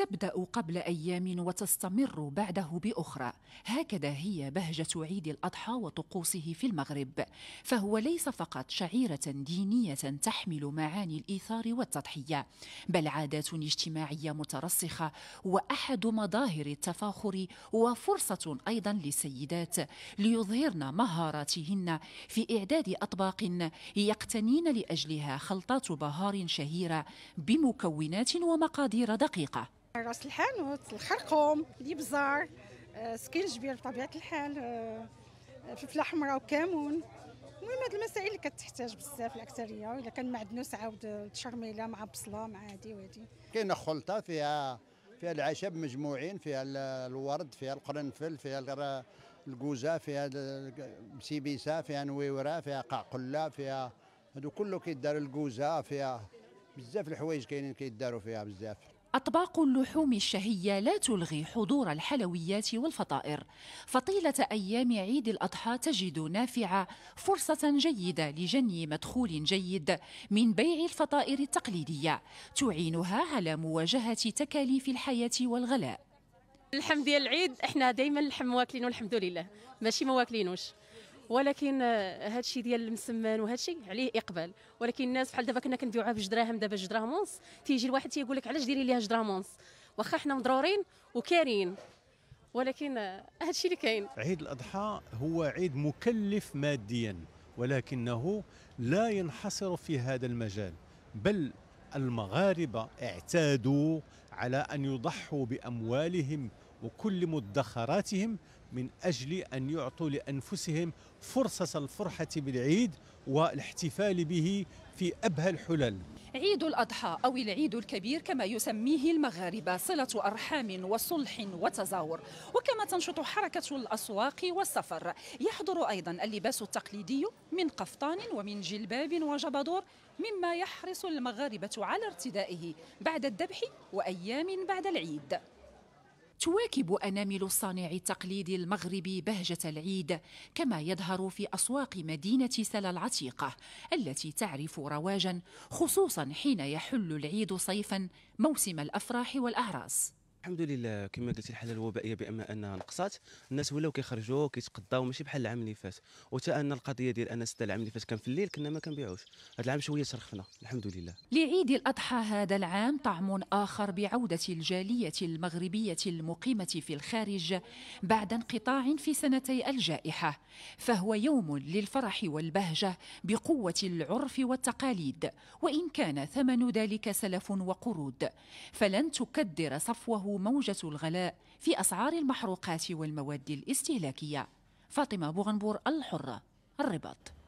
تبدا قبل ايام وتستمر بعده باخرى هكذا هي بهجه عيد الاضحى وطقوسه في المغرب فهو ليس فقط شعيره دينيه تحمل معاني الايثار والتضحيه بل عادات اجتماعيه مترسخه واحد مظاهر التفاخر وفرصه ايضا للسيدات ليظهرن مهاراتهن في اعداد اطباق يقتنين لاجلها خلطات بهار شهيره بمكونات ومقادير دقيقه راس الحانوت الخرقوم الابزار آه، جبير بطبيعه الحال آه، آه، فلفله حمراء وكمون المهم هاد المسائل اللي كتحتاج بزاف الاكثريه الا كان معدنوس عاود تشرميله مع بصله مع هادي وهادي كاينه خلطه فيها فيها العشب مجموعين فيها الورد فيها القرنفل فيها الكوزه فيها السيبيسه فيها نويوره فيها قعقله فيها هادو كله كيداروا الكوزه فيها بزاف الحوايج كاينين كيداروا فيها بزاف أطباق اللحوم الشهية لا تلغي حضور الحلويات والفطائر فطيلة أيام عيد الأضحى تجد نافعة فرصة جيدة لجني مدخول جيد من بيع الفطائر التقليدية تعينها على مواجهة تكاليف الحياة والغلاء اللحم ديال العيد احنا دائما اللحم واكلينه الحمد لله ماشي ما واكلينوش ولكن هذا آه، الشيء ديال المسمن وهذا الشيء عليه اقبال ولكن الناس بحال دابا كنا كنبيعوها بجوج دراهم دابا جوج دراهم ونص تيجي الواحد تيقول لك علاش ديري ليها جوج دراهم ونص واخا حنا مضرورين وكارين ولكن هذا آه، الشيء اللي كاين عيد الاضحى هو عيد مكلف ماديا ولكنه لا ينحصر في هذا المجال بل المغاربه اعتادوا على ان يضحوا باموالهم وكل مدخراتهم من أجل أن يعطوا لأنفسهم فرصة الفرحة بالعيد والاحتفال به في أبهى الحلل عيد الأضحى أو العيد الكبير كما يسميه المغاربة صلة أرحام وصلح وتزاور وكما تنشط حركة الأسواق والسفر يحضر أيضا اللباس التقليدي من قفطان ومن جلباب وجبادور مما يحرص المغاربة على ارتدائه بعد الذبح وأيام بعد العيد تواكب أنامل الصانع التقليدي المغربي بهجة العيد كما يظهر في أسواق مدينة سلا العتيقة التي تعرف رواجا خصوصا حين يحل العيد صيفا موسم الأفراح والأعراس الحمد لله كما قلت الحاله الوبائيه بما انها نقصات الناس ولاو كيخرجوا كيتقضاو ماشي بحال العام اللي فات وتا ان القضيه ديال انا سته العام اللي فات كان في الليل كنا ما كنبيعوش هذا العام شويه ترخفنا الحمد لله لعيد الاضحى هذا العام طعم اخر بعوده الجاليه المغربيه المقيمه في الخارج بعد انقطاع في سنتي الجائحه فهو يوم للفرح والبهجه بقوه العرف والتقاليد وان كان ثمن ذلك سلف وقرود فلن تكدر صفوه موجة الغلاء في أسعار المحروقات والمواد الاستهلاكية فاطمة بوغنبور الحرة الرباط